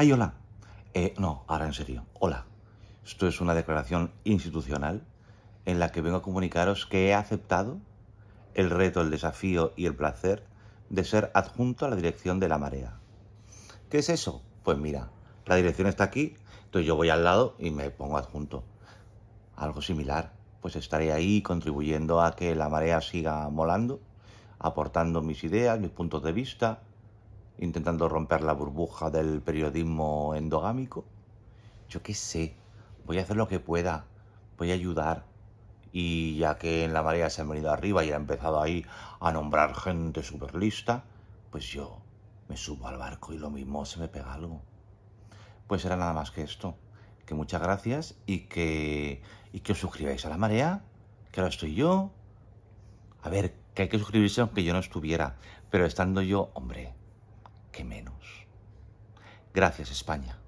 ay, hola. Eh, no, ahora en serio, hola. Esto es una declaración institucional en la que vengo a comunicaros que he aceptado el reto, el desafío y el placer de ser adjunto a la dirección de la marea. ¿Qué es eso? Pues mira, la dirección está aquí, entonces yo voy al lado y me pongo adjunto. Algo similar, pues estaré ahí contribuyendo a que la marea siga molando, aportando mis ideas, mis puntos de vista, intentando romper la burbuja del periodismo endogámico. Yo qué sé, voy a hacer lo que pueda, voy a ayudar. Y ya que en la marea se han venido arriba y han empezado ahí a nombrar gente súper lista, pues yo me subo al barco y lo mismo se me pega algo. Pues era nada más que esto. Que muchas gracias y que, y que os suscribáis a la marea, que ahora estoy yo. A ver, que hay que suscribirse aunque yo no estuviera, pero estando yo, hombre, que menos. Gracias España.